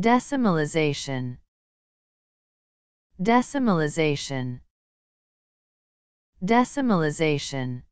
Decimalization Decimalization Decimalization